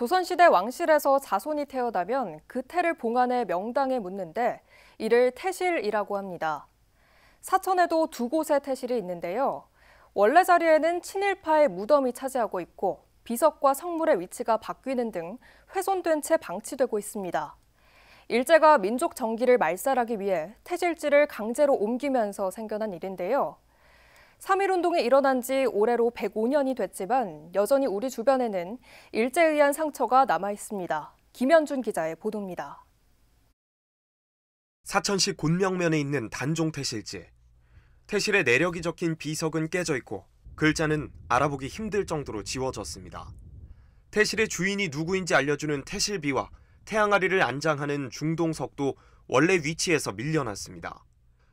조선시대 왕실에서 자손이 태어나면 그 태를 봉안해 명당에 묻는데 이를 태실이라고 합니다. 사천에도 두 곳의 태실이 있는데요. 원래 자리에는 친일파의 무덤이 차지하고 있고 비석과 성물의 위치가 바뀌는 등 훼손된 채 방치되고 있습니다. 일제가 민족 정기를 말살하기 위해 태실지를 강제로 옮기면서 생겨난 일인데요. 3.1운동이 일어난 지 올해로 105년이 됐지만 여전히 우리 주변에는 일제에 의한 상처가 남아 있습니다. 김현준 기자의 보도입니다. 사천시 곤명면에 있는 단종 퇴실지. 퇴실에 내력이 적힌 비석은 깨져 있고 글자는 알아보기 힘들 정도로 지워졌습니다. 퇴실의 주인이 누구인지 알려주는 퇴실비와 태양아리를 안장하는 중동석도 원래 위치에서 밀려났습니다.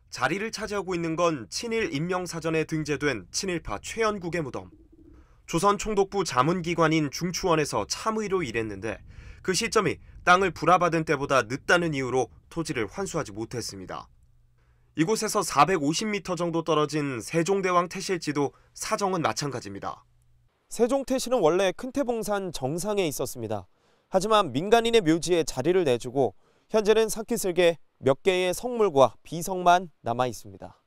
자리를 차지하고 있는 건 친일 임명사전에 등재된 친일파 최연국의 무덤. 조선 총독부 자문기관인 중추원에서 참의로 일했는데 그 시점이 땅을 불화받은 때보다 늦다는 이유로 토지를 환수하지 못했습니다. 이곳에서 450m 정도 떨어진 세종대왕 태실지도 사정은 마찬가지입니다. 세종태실은 원래 큰태봉산 정상에 있었습니다. 하지만 민간인의 묘지에 자리를 내주고 현재는 사키슬에 몇 개의 성물과 비성만 남아 있습니다.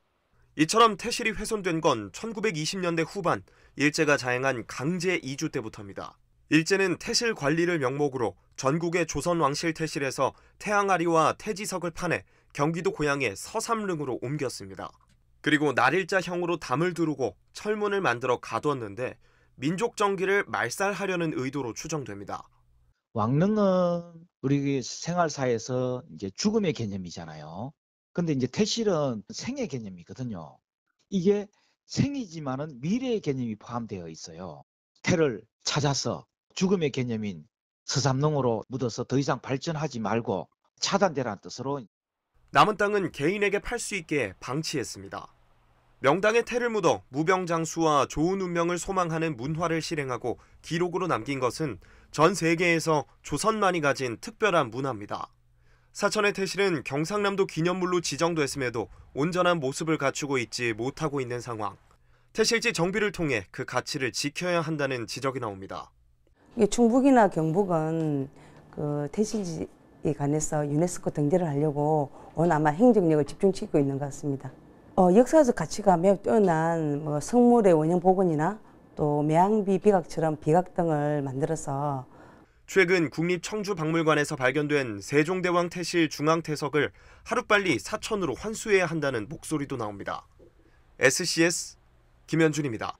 이처럼 태실이 훼손된 건 1920년대 후반 일제가 자행한 강제 이주 때부터입니다. 일제는 태실 관리를 명목으로 전국의 조선 왕실 태실에서 태양아리와 태지석을 파내 경기도 고향의 서삼릉으로 옮겼습니다. 그리고 날일자형으로 담을 두르고 철문을 만들어 가두었는데 민족 정기를 말살하려는 의도로 추정됩니다. 왕릉은 우리 생활사에서 이제 죽음의 개념이잖아요. 근데 이제 태실은 생의 개념이거든요. 이게 생이지만은 미래의 개념이 포함되어 있어요. 태를 찾아서 죽음의 개념인 서삼릉으로 묻어서 더 이상 발전하지 말고 차단되라는 뜻으로 남은 땅은 개인에게 팔 수 있게 방치했습니다. 명당에 태를 묻어 무병장수와 좋은 운명을 소망하는 문화를 실행하고 기록으로 남긴 것은 전 세계에서 조선만이 가진 특별한 문화입니다. 사천의 태실은 경상남도 기념물로 지정됐음에도 온전한 모습을 갖추고 있지 못하고 있는 상황. 태실지 정비를 통해 그 가치를 지켜야 한다는 지적이 나옵니다. 충북이나 경북은 그 태실지에 관해서 유네스코 등재를 하려고 온 아마 행정력을 집중치고 있는 것 같습니다. 어, 역사적 가치가매우 뛰어난 뭐 성물의 원형 복원이나 또 매양비 비각처럼 비각 등을 만들어서 최근 국립청주박물관에서 발견된 세종대왕 태실 중앙태석을 하루빨리 사천으로 환수해야 한다는 목소리도 나옵니다. SCS 김현준입니다.